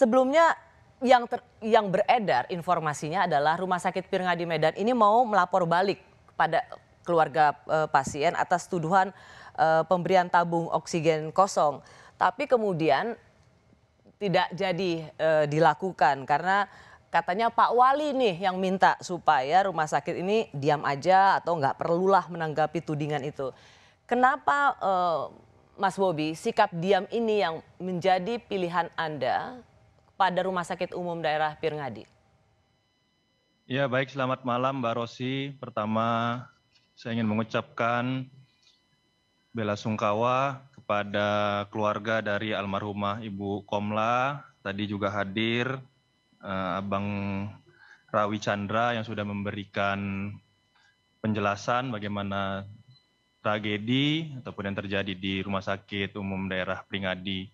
Sebelumnya yang ter, yang beredar informasinya adalah rumah sakit Pirngadi Medan ini mau melapor balik pada keluarga e, pasien atas tuduhan e, pemberian tabung oksigen kosong. Tapi kemudian tidak jadi e, dilakukan karena katanya Pak Wali nih yang minta supaya rumah sakit ini diam aja atau nggak perlulah menanggapi tudingan itu. Kenapa e, Mas Bobi sikap diam ini yang menjadi pilihan Anda pada Rumah Sakit Umum Daerah Pirngadi? Ya, baik. Selamat malam, Mbak Rosi. Pertama, saya ingin mengucapkan bela sungkawa kepada keluarga dari almarhumah Ibu Komla. Tadi juga hadir uh, Abang Rawi Chandra yang sudah memberikan penjelasan bagaimana tragedi ataupun yang terjadi di Rumah Sakit Umum Daerah Pringadi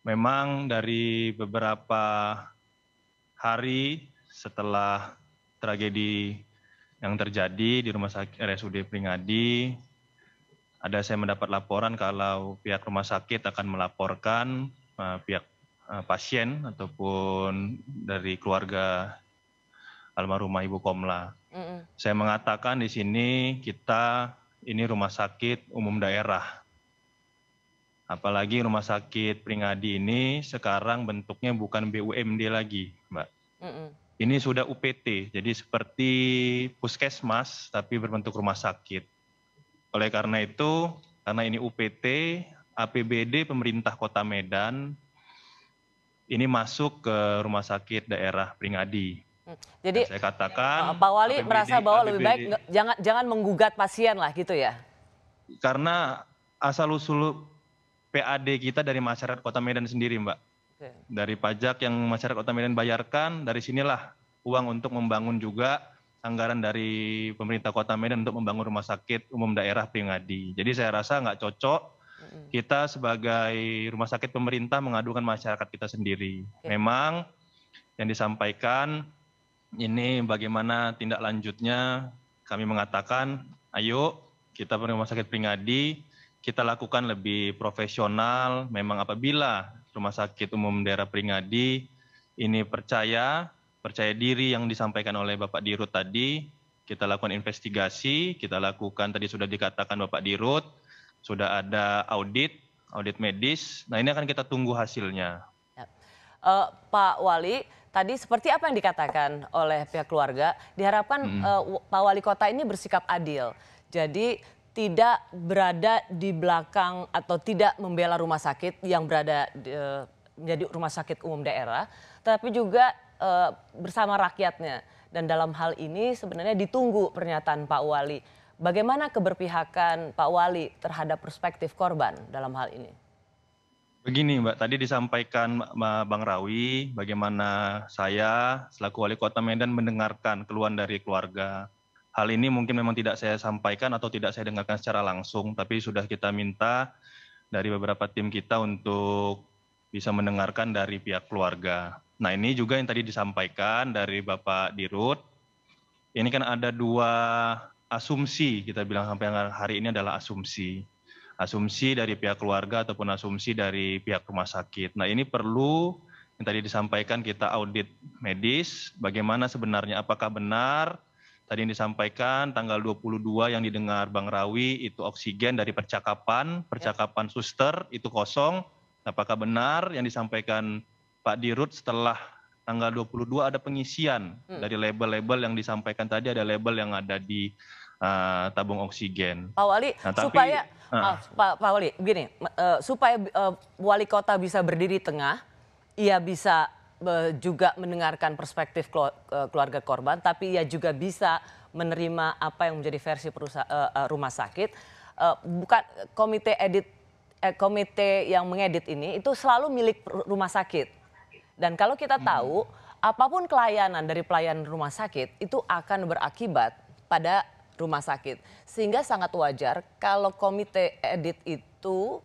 memang dari beberapa hari setelah tragedi yang terjadi di rumah sakit RSUD Pringadi, ada saya mendapat laporan kalau pihak rumah sakit akan melaporkan uh, pihak uh, pasien ataupun dari keluarga almarhumah Ibu Komla. Mm -mm. Saya mengatakan di sini kita ini rumah sakit umum daerah Apalagi rumah sakit Pringadi ini sekarang bentuknya bukan BUMD lagi, Mbak. Mm -mm. Ini sudah UPT, jadi seperti puskesmas tapi berbentuk rumah sakit. Oleh karena itu, karena ini UPT, APBD pemerintah Kota Medan ini masuk ke rumah sakit daerah Pringadi. Mm. Jadi saya katakan Pak Wali APBD, merasa bahwa lebih baik jangan jangan menggugat pasien lah gitu ya. Karena asal usul PAD kita dari masyarakat Kota Medan sendiri, Mbak. Okay. Dari pajak yang masyarakat Kota Medan bayarkan, dari sinilah uang untuk membangun juga anggaran dari pemerintah Kota Medan untuk membangun rumah sakit umum daerah Pringadi. Jadi saya rasa nggak cocok kita sebagai rumah sakit pemerintah mengadukan masyarakat kita sendiri. Okay. Memang yang disampaikan ini bagaimana tindak lanjutnya kami mengatakan ayo kita rumah sakit Pringadi kita lakukan lebih profesional. Memang apabila Rumah Sakit Umum Daerah Pringadi ini percaya, percaya diri yang disampaikan oleh Bapak Dirut tadi, kita lakukan investigasi, kita lakukan tadi sudah dikatakan Bapak Dirut, sudah ada audit, audit medis. Nah ini akan kita tunggu hasilnya. Uh, Pak Wali, tadi seperti apa yang dikatakan oleh pihak keluarga, diharapkan hmm. uh, Pak Wali Kota ini bersikap adil. Jadi tidak berada di belakang atau tidak membela rumah sakit yang berada di, eh, menjadi rumah sakit umum daerah, tetapi juga e, bersama rakyatnya. Dan dalam hal ini sebenarnya ditunggu pernyataan Pak Wali. Bagaimana keberpihakan Pak Wali terhadap perspektif korban dalam hal ini? Begini Mbak, tadi disampaikan Bang Rawi bagaimana saya selaku wali kota Medan mendengarkan keluhan dari keluarga Hal ini mungkin memang tidak saya sampaikan atau tidak saya dengarkan secara langsung, tapi sudah kita minta dari beberapa tim kita untuk bisa mendengarkan dari pihak keluarga. Nah ini juga yang tadi disampaikan dari Bapak Dirut, ini kan ada dua asumsi kita bilang sampai hari ini adalah asumsi. Asumsi dari pihak keluarga ataupun asumsi dari pihak rumah sakit. Nah ini perlu yang tadi disampaikan kita audit medis, bagaimana sebenarnya apakah benar tadi yang disampaikan tanggal 22 yang didengar Bang Rawi itu oksigen dari percakapan, percakapan yes. suster itu kosong. Apakah benar yang disampaikan Pak Dirut setelah tanggal 22 ada pengisian hmm. dari label-label yang disampaikan tadi ada label yang ada di uh, tabung oksigen. Pak Wali, nah, tapi, supaya uh, Pak, Pak Wali, gini, uh, supaya uh, wali kota bisa berdiri tengah, ia bisa Eh, juga mendengarkan perspektif eh, keluarga korban, tapi ia juga bisa menerima apa yang menjadi versi eh, rumah sakit. Bukan komite edit komite yang mengedit ini itu selalu milik rumah sakit. Dan kalau kita hmm. tahu hmm. apapun kelayanan dari pelayan rumah sakit itu akan berakibat pada rumah sakit. Sehingga sangat wajar kalau komite edit itu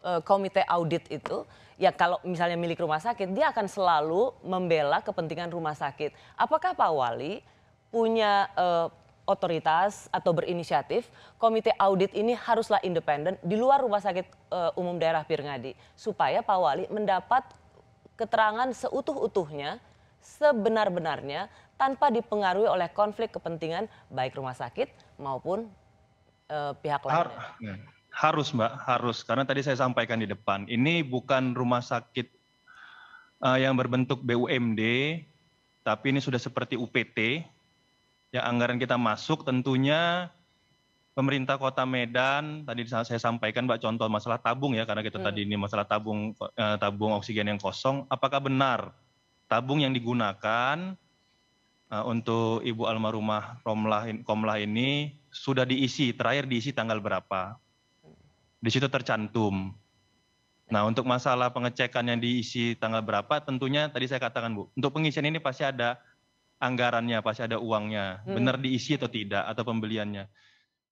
Eh, komite audit itu ya kalau misalnya milik rumah sakit dia akan selalu membela kepentingan rumah sakit. Apakah Pak Wali punya uh, otoritas atau berinisiatif komite audit ini haruslah independen di luar rumah sakit uh, umum daerah Pirngadi supaya Pak Wali mendapat keterangan seutuh-utuhnya sebenar-benarnya tanpa dipengaruhi oleh konflik kepentingan baik rumah sakit maupun uh, pihak lain. Harus Mbak, harus. Karena tadi saya sampaikan di depan, ini bukan rumah sakit uh, yang berbentuk BUMD, tapi ini sudah seperti UPT. Ya anggaran kita masuk tentunya pemerintah kota Medan tadi saya sampaikan mbak, contoh masalah tabung ya karena kita hmm. tadi ini masalah tabung uh, tabung oksigen yang kosong apakah benar tabung yang digunakan uh, untuk Ibu almarhumah Romlah Komlah ini sudah diisi terakhir diisi tanggal berapa di situ tercantum. Nah, untuk masalah pengecekan yang diisi tanggal berapa, tentunya tadi saya katakan, Bu, untuk pengisian ini pasti ada anggarannya, pasti ada uangnya, hmm. benar diisi atau tidak, atau pembeliannya.